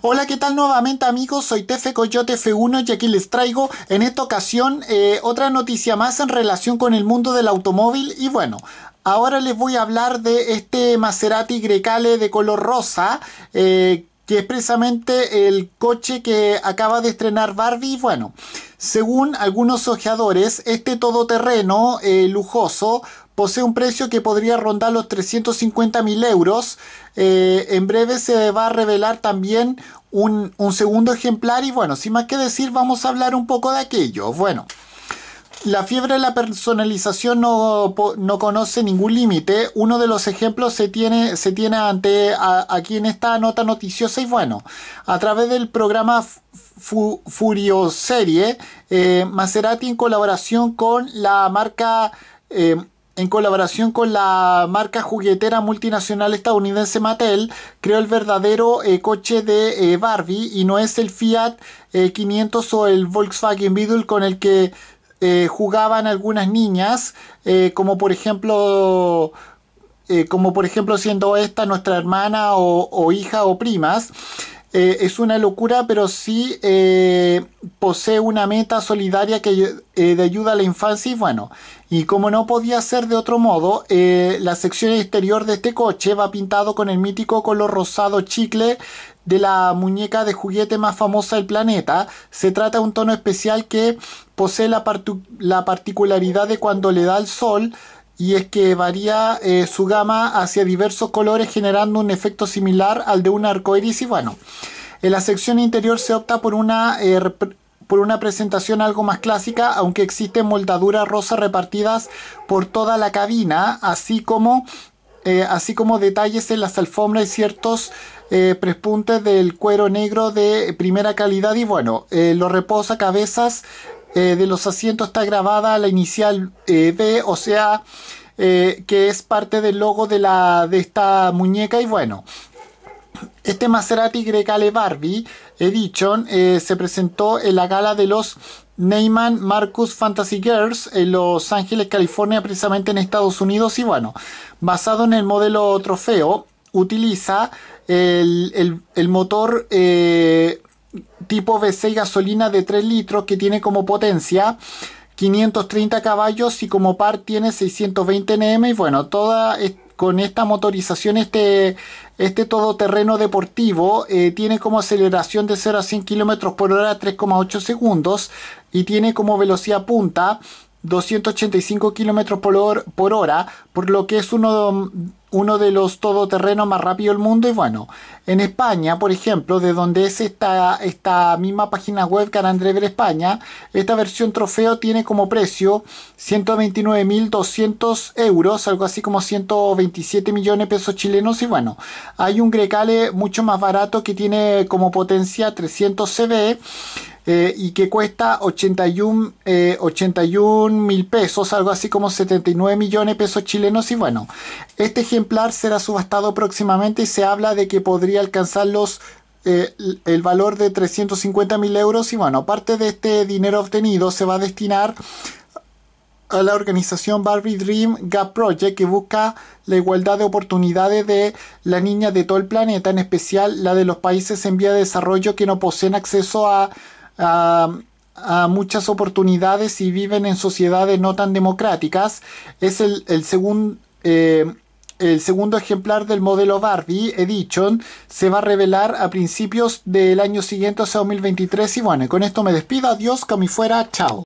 Hola, ¿qué tal nuevamente amigos? Soy Tefe Coyote F1 y aquí les traigo en esta ocasión eh, otra noticia más en relación con el mundo del automóvil y bueno, ahora les voy a hablar de este Maserati Grecale de color rosa. Eh, que es precisamente el coche que acaba de estrenar Barbie. Bueno, según algunos ojeadores, este todoterreno eh, lujoso posee un precio que podría rondar los 350.000 euros. Eh, en breve se va a revelar también un, segundo ejemplar y bueno, sin más que decir, vamos a hablar un poco de aquello. Bueno, la fiebre de la personalización no, conoce ningún límite. Uno de los ejemplos se tiene, se tiene ante aquí en esta nota noticiosa y bueno, a través del programa Furio Serie, eh, Maserati en colaboración con la marca... Eh, en colaboración con la marca juguetera multinacional estadounidense Mattel, creó el verdadero eh, coche de eh, Barbie y no es el Fiat 500 eh, o el Volkswagen Beetle con el que jugaban algunas niñas, como por ejemplo como por ejemplo siendo esta nuestra hermana o hija o primas. Eh, es una locura, pero sí eh, posee una meta solidaria que, eh, de ayuda a la infancia y bueno, y como no podía ser de otro modo, la sección exterior de este coche va pintado con el mítico color rosado chicle de la muñeca de juguete más famosa del planeta. Se trata de un tono especial que posee la, la particularidad de cuando le da el sol, y es que varía eh, su gama hacia diversos colores generando un efecto similar al de un arco iris y bueno, en la sección interior se opta por una, eh, por una presentación algo más clásica, aunque existen moldaduras rosas repartidas por toda la cabina, así como, eh, así como detalles en las alfombras y ciertos prespuntes del cuero negro de primera calidad y bueno, eh, los cabezas eh, de los asientos está grabada la inicial eh, B, o sea, eh, que es parte del logo de, la, de esta muñeca. Y bueno, este Maserati Grecale Barbie Edition se presentó en la gala de los Neyman Marcus Fantasy Girls en Los Ángeles, California, precisamente en Estados Unidos. Y bueno, basado en el modelo trofeo, utiliza el, motor tipo V6 gasolina de 3 litros que tiene como potencia 530 caballos y como par tiene 620 Nm y bueno, toda con esta motorización, este, este todoterreno deportivo eh, tiene como aceleración de 0 a 100 km por hora 3,8 segundos y tiene como velocidad punta 285 kilómetros por, por hora, por lo que es uno, de los todoterrenos más rápidos del mundo. Y bueno, en España, por ejemplo, de donde es esta, esta misma página web Carandrever España, esta versión trofeo tiene como precio 129.200 euros, algo así como 127 millones de pesos chilenos. Y bueno, hay un Grecale mucho más barato que tiene como potencia 300 cv, eh, y que cuesta 81 81 eh, mil pesos, algo así como 79 millones de pesos chilenos. Y bueno, este ejemplar será subastado próximamente y se habla de que podría alcanzar eh, el valor de 350 mil euros y bueno, parte de este dinero obtenido se va a destinar a la organización Barbie Dream Gap Project que busca la igualdad de oportunidades de las niñas de todo el planeta, en especial la de los países en vía de desarrollo que no poseen acceso a a, muchas oportunidades y viven en sociedades no tan democráticas. Es el, segundo... Eh, el segundo ejemplar del modelo Barbie Edition se va a revelar a principios del año siguiente, o sea, 2023. Y bueno, con esto me despido. Adiós, como fuera. Chao.